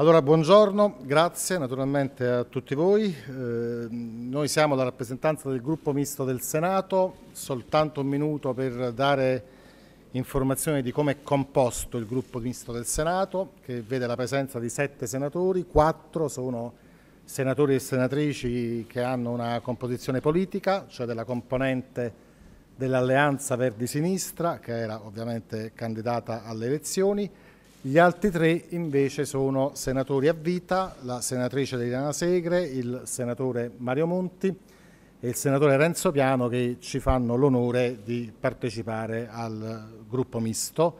Allora, buongiorno, grazie naturalmente a tutti voi. Eh, noi siamo la rappresentanza del gruppo misto del Senato, soltanto un minuto per dare informazioni di come è composto il gruppo misto del Senato, che vede la presenza di sette senatori, quattro sono senatori e senatrici che hanno una composizione politica, cioè della componente dell'Alleanza Verdi Sinistra, che era ovviamente candidata alle elezioni, gli altri tre invece sono senatori a vita, la senatrice Liliana Segre, il senatore Mario Monti e il senatore Renzo Piano che ci fanno l'onore di partecipare al gruppo misto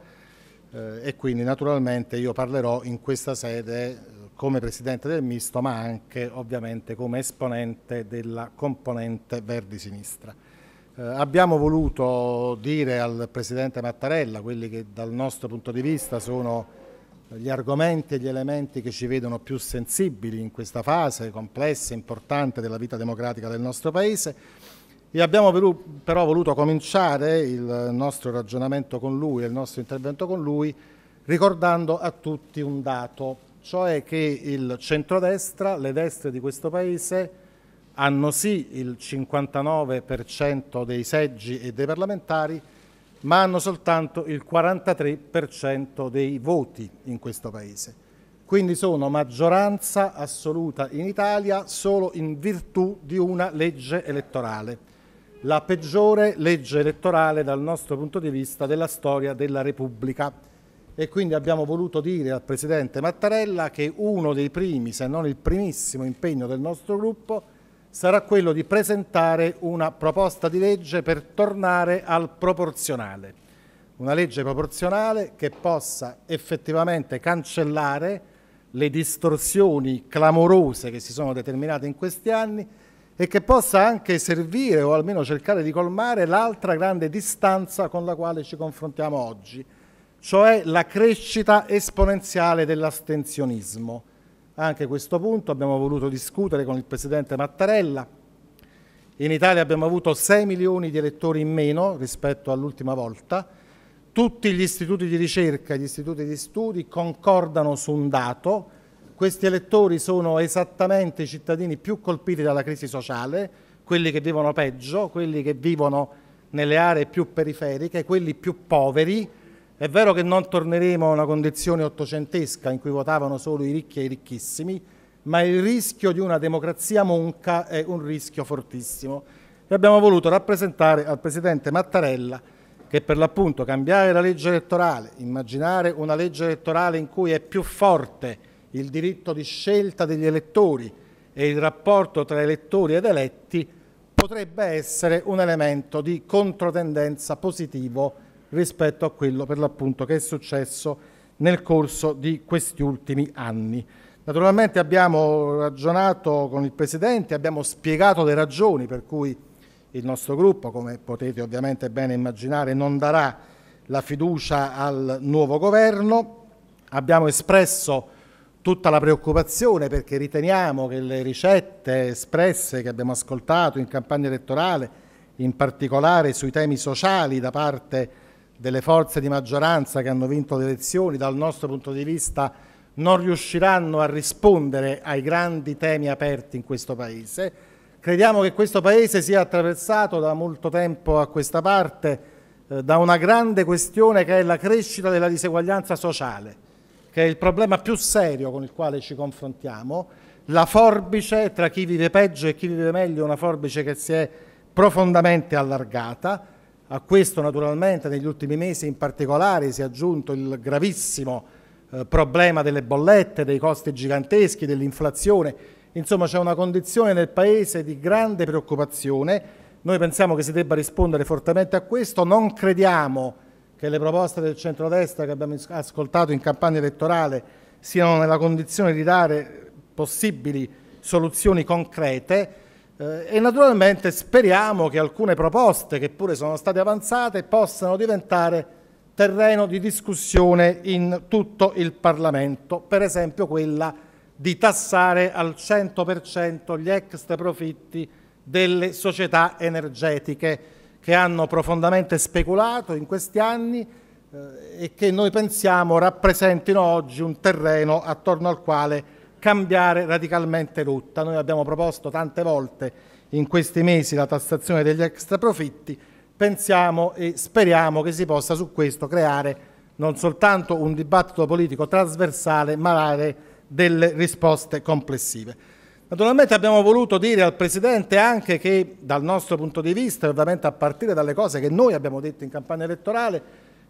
eh, e quindi naturalmente io parlerò in questa sede eh, come presidente del misto ma anche ovviamente come esponente della componente Verdi Sinistra. Eh, abbiamo voluto dire al Presidente Mattarella quelli che dal nostro punto di vista sono gli argomenti e gli elementi che ci vedono più sensibili in questa fase complessa e importante della vita democratica del nostro Paese e abbiamo però voluto cominciare il nostro ragionamento con lui e il nostro intervento con lui ricordando a tutti un dato, cioè che il centrodestra, le destre di questo Paese hanno sì il 59% dei seggi e dei parlamentari, ma hanno soltanto il 43% dei voti in questo Paese. Quindi sono maggioranza assoluta in Italia solo in virtù di una legge elettorale, la peggiore legge elettorale dal nostro punto di vista della storia della Repubblica. E quindi abbiamo voluto dire al Presidente Mattarella che uno dei primi, se non il primissimo impegno del nostro gruppo sarà quello di presentare una proposta di legge per tornare al proporzionale, una legge proporzionale che possa effettivamente cancellare le distorsioni clamorose che si sono determinate in questi anni e che possa anche servire o almeno cercare di colmare l'altra grande distanza con la quale ci confrontiamo oggi, cioè la crescita esponenziale dell'astensionismo anche questo punto, abbiamo voluto discutere con il Presidente Mattarella. In Italia abbiamo avuto 6 milioni di elettori in meno rispetto all'ultima volta. Tutti gli istituti di ricerca, e gli istituti di studi concordano su un dato. Questi elettori sono esattamente i cittadini più colpiti dalla crisi sociale, quelli che vivono peggio, quelli che vivono nelle aree più periferiche, quelli più poveri, è vero che non torneremo a una condizione ottocentesca in cui votavano solo i ricchi e i ricchissimi, ma il rischio di una democrazia monca è un rischio fortissimo. E abbiamo voluto rappresentare al Presidente Mattarella che per l'appunto cambiare la legge elettorale, immaginare una legge elettorale in cui è più forte il diritto di scelta degli elettori e il rapporto tra elettori ed eletti, potrebbe essere un elemento di controtendenza positivo rispetto a quello per l'appunto che è successo nel corso di questi ultimi anni. Naturalmente abbiamo ragionato con il Presidente, abbiamo spiegato le ragioni per cui il nostro gruppo, come potete ovviamente bene immaginare, non darà la fiducia al nuovo governo. Abbiamo espresso tutta la preoccupazione perché riteniamo che le ricette espresse che abbiamo ascoltato in campagna elettorale, in particolare sui temi sociali da parte delle forze di maggioranza che hanno vinto le elezioni, dal nostro punto di vista, non riusciranno a rispondere ai grandi temi aperti in questo Paese. Crediamo che questo Paese sia attraversato da molto tempo a questa parte eh, da una grande questione che è la crescita della diseguaglianza sociale, che è il problema più serio con il quale ci confrontiamo, la forbice tra chi vive peggio e chi vive meglio, una forbice che si è profondamente allargata a questo naturalmente negli ultimi mesi in particolare si è aggiunto il gravissimo eh, problema delle bollette, dei costi giganteschi, dell'inflazione. Insomma c'è una condizione nel Paese di grande preoccupazione. Noi pensiamo che si debba rispondere fortemente a questo. Non crediamo che le proposte del centrodestra che abbiamo ascoltato in campagna elettorale siano nella condizione di dare possibili soluzioni concrete eh, e naturalmente speriamo che alcune proposte che pure sono state avanzate possano diventare terreno di discussione in tutto il Parlamento, per esempio quella di tassare al 100% gli extra profitti delle società energetiche che hanno profondamente speculato in questi anni eh, e che noi pensiamo rappresentino oggi un terreno attorno al quale cambiare radicalmente rotta. Noi abbiamo proposto tante volte in questi mesi la tassazione degli extra profitti, pensiamo e speriamo che si possa su questo creare non soltanto un dibattito politico trasversale, ma dare delle risposte complessive. Naturalmente abbiamo voluto dire al Presidente anche che dal nostro punto di vista, ovviamente a partire dalle cose che noi abbiamo detto in campagna elettorale,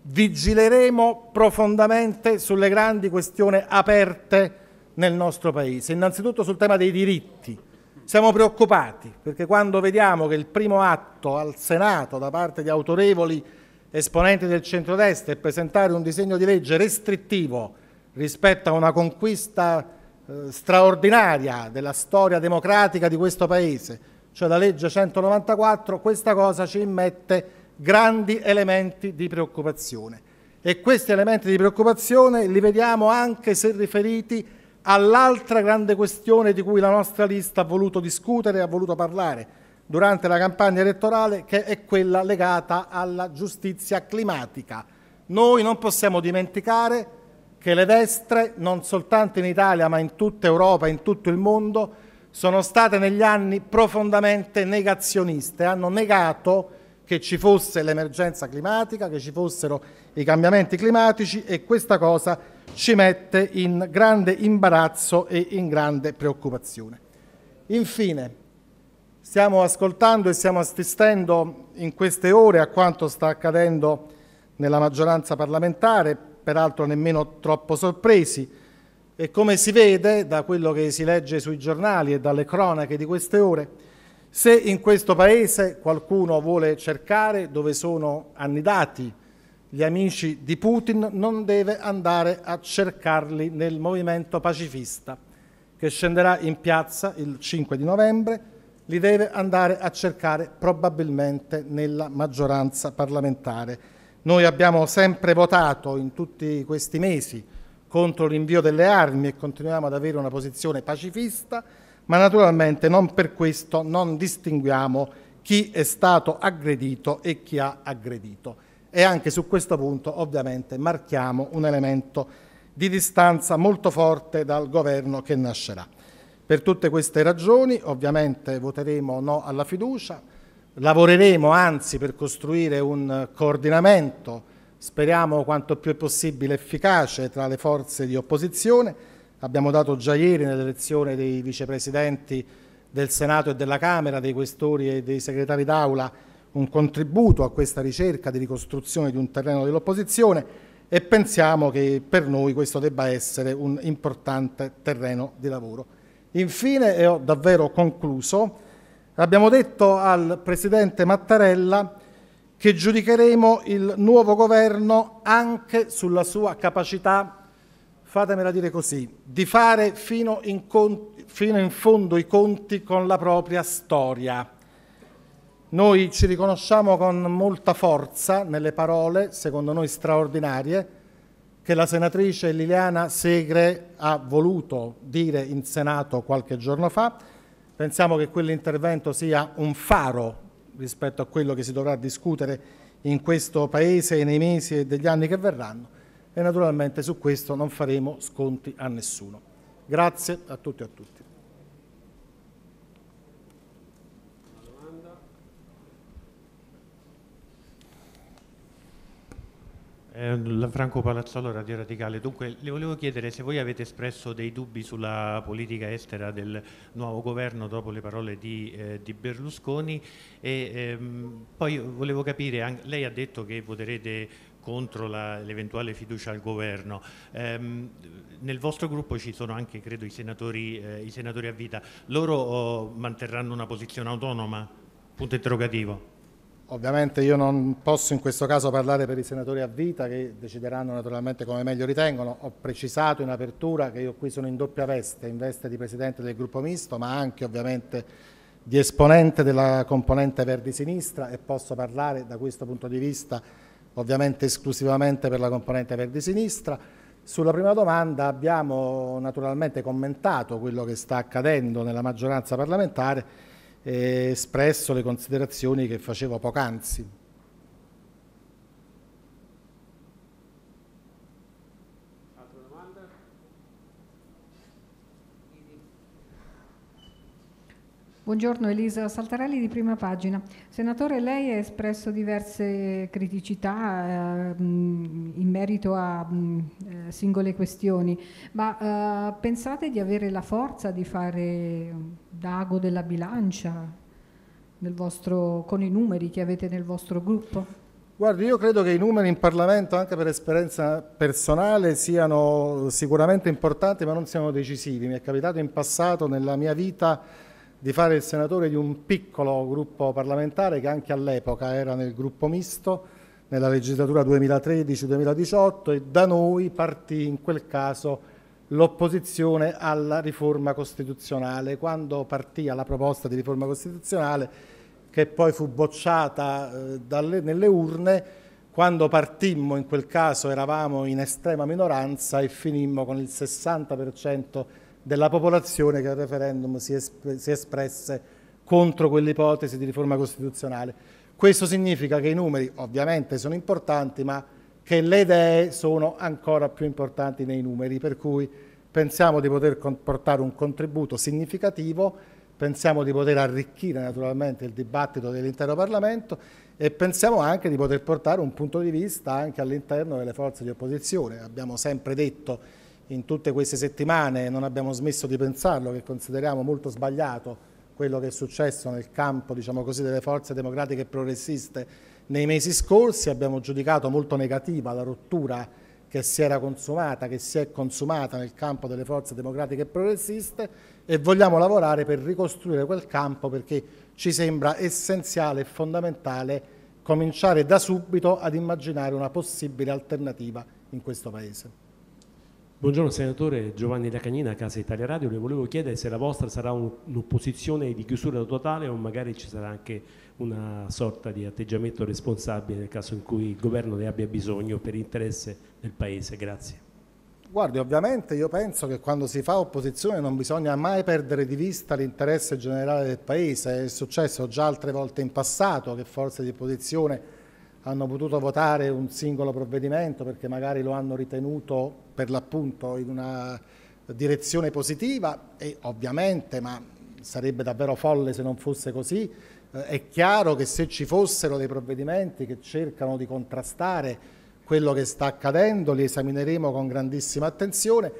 vigileremo profondamente sulle grandi questioni aperte nel nostro Paese. Innanzitutto sul tema dei diritti. Siamo preoccupati perché quando vediamo che il primo atto al Senato da parte di autorevoli esponenti del centrodestra è presentare un disegno di legge restrittivo rispetto a una conquista eh, straordinaria della storia democratica di questo Paese, cioè la legge 194, questa cosa ci immette grandi elementi di preoccupazione. E questi elementi di preoccupazione li vediamo anche se riferiti all'altra grande questione di cui la nostra lista ha voluto discutere e ha voluto parlare durante la campagna elettorale, che è quella legata alla giustizia climatica. Noi non possiamo dimenticare che le destre, non soltanto in Italia ma in tutta Europa e in tutto il mondo, sono state negli anni profondamente negazioniste, hanno negato che ci fosse l'emergenza climatica, che ci fossero i cambiamenti climatici e questa cosa è ci mette in grande imbarazzo e in grande preoccupazione. Infine, stiamo ascoltando e stiamo assistendo in queste ore a quanto sta accadendo nella maggioranza parlamentare, peraltro nemmeno troppo sorpresi, e come si vede da quello che si legge sui giornali e dalle cronache di queste ore, se in questo Paese qualcuno vuole cercare dove sono annidati gli amici di Putin, non deve andare a cercarli nel movimento pacifista che scenderà in piazza il 5 di novembre, li deve andare a cercare probabilmente nella maggioranza parlamentare. Noi abbiamo sempre votato in tutti questi mesi contro l'invio delle armi e continuiamo ad avere una posizione pacifista, ma naturalmente non per questo non distinguiamo chi è stato aggredito e chi ha aggredito e anche su questo punto ovviamente marchiamo un elemento di distanza molto forte dal governo che nascerà. Per tutte queste ragioni ovviamente voteremo no alla fiducia, lavoreremo anzi per costruire un coordinamento, speriamo quanto più è possibile efficace tra le forze di opposizione. Abbiamo dato già ieri nell'elezione dei vicepresidenti del Senato e della Camera, dei questori e dei segretari d'Aula un contributo a questa ricerca di ricostruzione di un terreno dell'opposizione e pensiamo che per noi questo debba essere un importante terreno di lavoro. Infine, e ho davvero concluso, abbiamo detto al Presidente Mattarella che giudicheremo il nuovo governo anche sulla sua capacità, fatemela dire così, di fare fino in, fino in fondo i conti con la propria storia noi ci riconosciamo con molta forza nelle parole, secondo noi straordinarie, che la senatrice Liliana Segre ha voluto dire in Senato qualche giorno fa. Pensiamo che quell'intervento sia un faro rispetto a quello che si dovrà discutere in questo Paese nei mesi e degli anni che verranno e naturalmente su questo non faremo sconti a nessuno. Grazie a tutti e a tutti. Eh, Franco Palazzolo, Radio Radicale. Dunque, le volevo chiedere se voi avete espresso dei dubbi sulla politica estera del nuovo governo dopo le parole di, eh, di Berlusconi e ehm, poi volevo capire, lei ha detto che voterete contro l'eventuale fiducia al governo. Ehm, nel vostro gruppo ci sono anche, credo, i senatori, eh, i senatori a vita. Loro oh, manterranno una posizione autonoma? Punto interrogativo. Ovviamente io non posso in questo caso parlare per i senatori a vita che decideranno naturalmente come meglio ritengono. Ho precisato in apertura che io qui sono in doppia veste, in veste di presidente del gruppo misto, ma anche ovviamente di esponente della componente Verdi Sinistra e posso parlare da questo punto di vista ovviamente esclusivamente per la componente Verdi Sinistra. Sulla prima domanda abbiamo naturalmente commentato quello che sta accadendo nella maggioranza parlamentare espresso le considerazioni che facevo poc'anzi. Buongiorno Elisa Saltarelli di Prima Pagina. Senatore, lei ha espresso diverse criticità eh, mm, in merito a mh, mm, eh, singole questioni, ma eh, pensate di avere la forza di fare d'ago della bilancia vostro, con i numeri che avete nel vostro gruppo? Guardi, io credo che i numeri in Parlamento, anche per esperienza personale, siano sicuramente importanti, ma non siano decisivi. Mi è capitato in passato, nella mia vita, di fare il senatore di un piccolo gruppo parlamentare che anche all'epoca era nel gruppo misto, nella legislatura 2013-2018 e da noi partì in quel caso l'opposizione alla riforma costituzionale. Quando partì alla proposta di riforma costituzionale, che poi fu bocciata eh, dalle, nelle urne, quando partimmo in quel caso eravamo in estrema minoranza e finimmo con il 60% della popolazione che al referendum si, esp si espresse contro quell'ipotesi di riforma costituzionale. Questo significa che i numeri ovviamente sono importanti, ma che le idee sono ancora più importanti nei numeri, per cui pensiamo di poter portare un contributo significativo, pensiamo di poter arricchire naturalmente il dibattito dell'intero Parlamento e pensiamo anche di poter portare un punto di vista anche all'interno delle forze di opposizione. Abbiamo sempre detto in tutte queste settimane non abbiamo smesso di pensarlo, che consideriamo molto sbagliato quello che è successo nel campo diciamo così, delle forze democratiche e progressiste nei mesi scorsi, abbiamo giudicato molto negativa la rottura che si era consumata, che si è consumata nel campo delle forze democratiche e progressiste e vogliamo lavorare per ricostruire quel campo perché ci sembra essenziale e fondamentale cominciare da subito ad immaginare una possibile alternativa in questo Paese. Buongiorno senatore Giovanni Lacagnina, Casa Italia Radio, le volevo chiedere se la vostra sarà un'opposizione di chiusura totale o magari ci sarà anche una sorta di atteggiamento responsabile nel caso in cui il governo ne abbia bisogno per interesse del Paese. Grazie. Guardi, ovviamente io penso che quando si fa opposizione non bisogna mai perdere di vista l'interesse generale del Paese, è successo già altre volte in passato che forze di opposizione hanno potuto votare un singolo provvedimento perché magari lo hanno ritenuto per l'appunto in una direzione positiva e ovviamente, ma sarebbe davvero folle se non fosse così, eh, è chiaro che se ci fossero dei provvedimenti che cercano di contrastare quello che sta accadendo, li esamineremo con grandissima attenzione.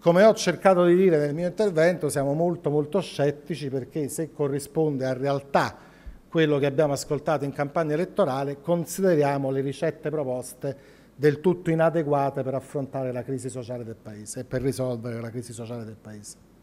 Come ho cercato di dire nel mio intervento, siamo molto molto scettici perché se corrisponde a realtà quello che abbiamo ascoltato in campagna elettorale, consideriamo le ricette proposte del tutto inadeguate per affrontare la crisi sociale del Paese e per risolvere la crisi sociale del Paese.